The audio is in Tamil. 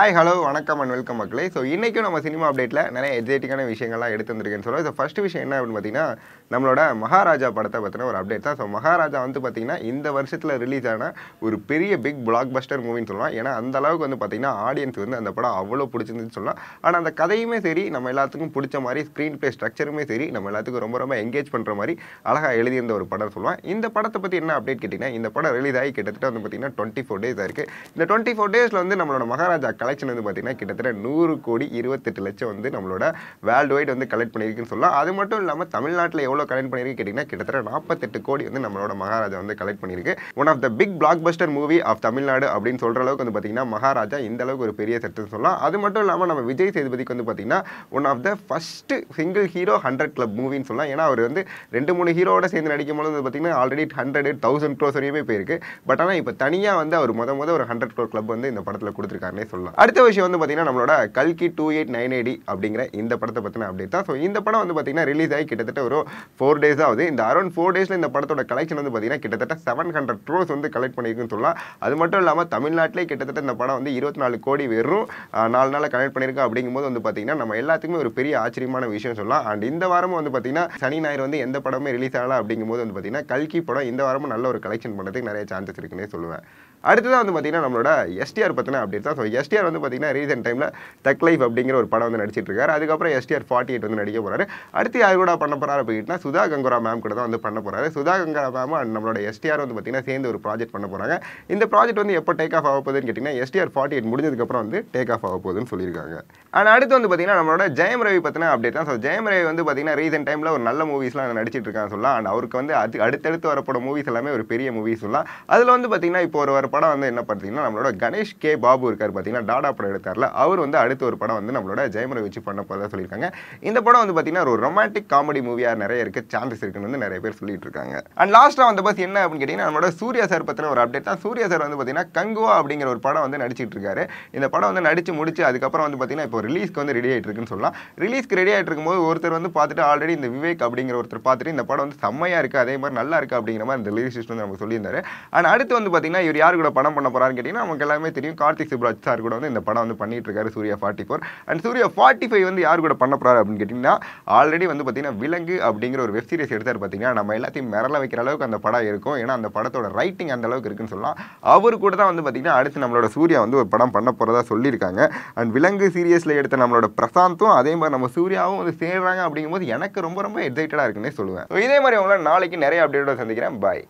ஹாய் ஹலோ வணக்கம் அண்ட் வெல்கம் மக்களே ஸோ இன்றைக்கும் நம்ம சினிமா அப்டேட்டில் நிறைய எக்ஸைட்டிங்கான விஷயங்கள்லாம் எடுத்து வந்திருக்கேன்னு சொல்லுவோம் ஸோ ஃபஸ்ட் விஷயம் என்ன அப்படின்னு பார்த்தீங்கன்னா நம்மளோட மகாராஜா படத்தை பற்றின ஒரு அப்டேட் தான் ஸோ மகாராஜா வந்து பார்த்திங்கன்னா இந்த வருஷத்தில் ரிலீஸ் ஆன ஒரு பெரிய பிக் பிளாக் பஸ்டர் மூவின்னு சொல்லலாம் ஏன்னா அந்த அளவுக்கு வந்து பார்த்திங்கன்னா ஆடியன்ஸ் வந்து அந்த படம் அவ்வளோ பிடிச்சிருந்துச்சுன்னு சொல்லலாம் ஆனால் அந்த கதையுமே சரி நம்ம எல்லாத்துக்கும் பிடிச்ச மாதிரி ஸ்க்ரீன் ப்ளே ஸ்ட்ரக்சருமே சரி நம்ம எல்லாத்துக்கும் ரொம்ப ரொம்ப என்கேஜ் பண்ணுற மாதிரி அழகாக எழுதியிருந்த ஒரு படம் சொல்லலாம் இந்த படத்தை பற்றி என்ன அப்டேட் கேட்டிங்கன்னா இந்த படம் ரிலீஸ் ஆகி கிட்டத்தட்ட வந்து பார்த்திங்கன்னா டுவெண்ட்டி ஃபோர் டேஸ் இருக்குது இந்த டுவெண்ட்டி ஃபோர் டேஸில் வந்து நம்மளோட மகாராஜா கலெக்ஷன் வந்து பார்த்திங்கன்னா கிட்டத்தட்ட நூறு கோடி இருபத்தெட்டு லட்சம் வந்து நம்மளோட வேர்ல்டு வைட் வந்து கலெக்ட் பண்ணியிருக்குன்னு சொல்லலாம் அது மட்டும் இல்லாமல் தமிழ்நாட்டில் எவ்வளோ கலெக்ட் பண்ணியிருக்கு கேட்டிங்கன்னா கிட்டத்தட்ட நாற்பத்தெட்டு கோடி வந்து நம்மளோட மகாராஜா வந்து கலெக்ட் பண்ணியிருக்கு one of the big blockbuster movie of Tamil Nadu அப்படின்னு சொல்கிற அளவுக்கு வந்து பார்த்திங்கன்னா மகாராஜா இந்த அளவுக்கு ஒரு பெரிய சட்டம்னு சொல்லலாம் அது மட்டும் இல்லாமல் நம்ம விஜய் சேதுபதிக்கு வந்து பார்த்திங்கன்னா one of the first single hero hundred club மூவின்னு சொல்லலாம் ஏன்னா அவர் வந்து ரெண்டு மூணு ஹீரோட சேர்ந்து நடிக்கும் போது வந்து பார்த்திங்கன்னா ஆல்ரெடி ஹண்ட்ரட் தௌசண்ட் க்ரோஸ் வரையுமே போயிருக்கு பட் ஆனால் இப்போ தனியாக வந்து அவர் மொதல் மொதல் ஒரு ஹண்ட்ரட் க்ரோ கிளப் வந்து இந்த படத்தில் கொடுத்துருக்காருன்னே சொல்லலாம் அடுத்த விஷயம் வந்து பார்த்தீங்கன்னா நம்மளோட கல்கி டூ எயிட் நைன் எயிடி அப்படிங்கிற இந்த படத்தை பற்றின அப்டேட் தான் ஸோ இந்த படம் வந்து பார்த்திங்கன்னா ரிலீஸ் ஆகி கிட்டத்தட்ட ஒரு ஃபோர் டேஸ் ஆகுது இந்த அரௌண்ட் ஃபோர் டேஸில் இந்த படத்தோட கலெக்ஷன் வந்து பார்த்திங்கன்னா கிட்டத்தட்ட செவன் ஹண்ட்ரட் க்ரோஸ் வந்து கலெக்ட் பண்ணியிருக்குன்னு சொல்லலாம் அது மட்டும் இல்லாமல் தமிழ்நாட்டிலே கிட்டத்தட்ட இந்த படம் வந்து இருபத்தி நாலு கோடி வெறும் நாலு நாளில் கலெக்ட் பண்ணியிருக்கோம் அப்படிங்கும்போது வந்து பார்த்திங்கன்னா நம்ம எல்லாத்துக்குமே ஒரு பெரிய ஆச்சரியமான விஷயம் சொல்லலாம் அண்ட் இந்த வாரமும் வந்து பார்த்திங்கன்னா சனி ஞாயிறு வந்து எந்த படமே ரிலீஸ் ஆகலாம் அப்படிங்கும்போது வந்து பார்த்திங்கன்னா கல்கி படம் இந்த வாரமும் நல்ல ஒரு கலெக்ஷன் பண்ணுறதுக்கு நிறைய சான்சஸ் இருக்குன்னே சொல்லுவேன் அடுத்ததான் வந்து பார்த்திங்கன்னா நம்மளோட எஸ்டிஆர் பற்றின அப்டேட் தான் ஸோ எஸ்டிஆர் வந்து பார்த்தீங்கன்னா ரீசெண்ட் டைமில் தக் லைஃப் அப்படிங்கிற ஒரு படம் வந்து நடிச்சிட்டு இருக்காரு அதுக்கப்புறம் எஸ்டிஆர் ஃபார்ட்டி எயிட் வந்து நடிக்க போகிறாரு அடுத்து யார் கூட பண்ண போகிறாரு அப்படின்னா சுதா கங்குரா மேம் கூட தான் வந்து பண்ண போகிறாரு சுதா கங்குரா மேம் அண்ட் நம்மளோட எஸ்டிஆர் வந்து பார்த்திங்கன்னா சேர்ந்து ஒரு ப்ராஜெக்ட் பண்ண போகிறாங்க இந்த ப்ராஜெக்ட் வந்து எப்போ டேக் ஆஃப் ஆக போகுதுன்னு கேட்டிங்கன்னா எஸ்டிஆர் ஃபார்ட்டி எயிட் முடிஞ்சதுக்கப்புறம் வந்து டேக் ஆஃப் ஆக போகுதுன்னு சொல்லியிருக்காங்க அண்ட் அடுத்து வந்து பார்த்திங்கன்னா நம்மளோட ஜெயம் ரவி பற்றின அப்டேட் தான் ஸோ ஜெயம் ரவி வந்து பார்த்திங்கன்னா ரீசெண்ட் டைமில் ஒரு நல்ல மூவிஸ்லாம் நடிச்சிட்டு இருக்காங்க சொல்லலாம் அண்ட் அவருக்கு வந்து அது அடுத்தடுத்து வரப்போட மூவிஸ் எல்லாமே ஒரு பெரிய மூவிஸ் சொல்லலாம் அதில் வந்து பார்த்திங்கன்னா இப்போ ஒரு வர படம் வந்து என்ன பார்த்தீங்கன்னா நம்மளோட கணேஷ் கே பாபு இருக்கார் பார்த்தீங்கன்னா ராடா படம் எடுத்தார்ல அவர் வந்து அடுத்த ஒரு படம் வந்து நம்மளோட ஜெயமுறை வச்சு பண்ண போதாக சொல்லியிருக்காங்க இந்த படம் வந்து பார்த்தீங்கன்னா ஒரு ரொமான்டிக் காமெடி மூவியாக நிறைய இருக்குது சான்சஸ் இருக்குன்னு வந்து நிறைய பேர் சொல்லிட்டு இருக்காங்க அண்ட் லாஸ்ட்டாக வந்து பஸ் என்ன அப்படின்னு கேட்டிங்கன்னா நம்மளோட சூர்யா சார் பற்றின ஒரு அப்டேட் தான் சூர்யா சார் வந்து பார்த்தீங்கன்னா கங்குவா அப்படிங்கிற ஒரு படம் வந்து நடிச்சிட்டு இருக்காரு இந்த படம் வந்து நடித்து முடிச்சு அதுக்கப்புறம் வந்து பார்த்தீங்கன்னா இப்போ ரிலீஸ்க்கு வந்து ரெடி ஆகிட்டு இருக்குன்னு சொல்லலாம் ரிலீஸ்க்கு ரெடி ஆகிட்டு இருக்கும்போது ஒருத்தர் வந்து பார்த்துட்டு ஆல்ரெடி இந்த விவேக் அப்படிங்கிற ஒருத்தர் பார்த்துட்டு இந்த படம் வந்து செம்மையாக இருக்குது அதே மாதிரி நல்லா இருக்குது அப்படிங்கிற மாதிரி இந்த லிரிக்ஸ் வந்து நமக்கு சொல்லியிருந்தாரு அண்ட் அடுத்து வந்து பார்த்தீங்கன்னா இவர் யார் கூட படம் பண்ண போகிறான்னு கேட்டிங்கன்னா நமக்கு எல்லாமே தெரியும் கார்த்திக் சிப்ராஜ் சார் கூட வந்து இந்த படம் வந்து பண்ணிட்டு இருக்காரு Suriya forty four and Suriya forty five வந்து யார் கூட பண்ண போறாரு அப்படின்னு கேட்டிங்கன்னா ஆல்ரெடி வந்து பார்த்திங்கன்னா விலங்கு அப்படிங்கிற ஒரு வெப் சீரிஸ் எடுத்தார் பார்த்தீங்கன்னா நம்ம எல்லாத்தையும் மிரள வைக்கிற அளவுக்கு அந்த படம் இருக்கும் ஏன்னா அந்த படத்தோட ரைட்டிங் அந்த அளவுக்கு இருக்குன்னு சொல்லலாம் அவர் கூட தான் வந்து பார்த்தீங்கன்னா அடுத்து நம்மளோட சூர்யா வந்து ஒரு படம் பண்ண போகிறதா சொல்லியிருக்காங்க அண்ட் விலங்கு சீரியஸில் எடுத்த நம்மளோட பிரசாந்தும் அதே மாதிரி நம்ம சூர்யாவும் வந்து சேர்றாங்க அப்படிங்கும்போது எனக்கு ரொம்ப ரொம்ப எக்ஸைட்டடாக இருக்குன்னே சொல்லுவேன் இதே மாதிரி அவங்களாம் நாளைக்கு நிறைய அப்டேட்டோட சந்திக்கிறேன் பாய்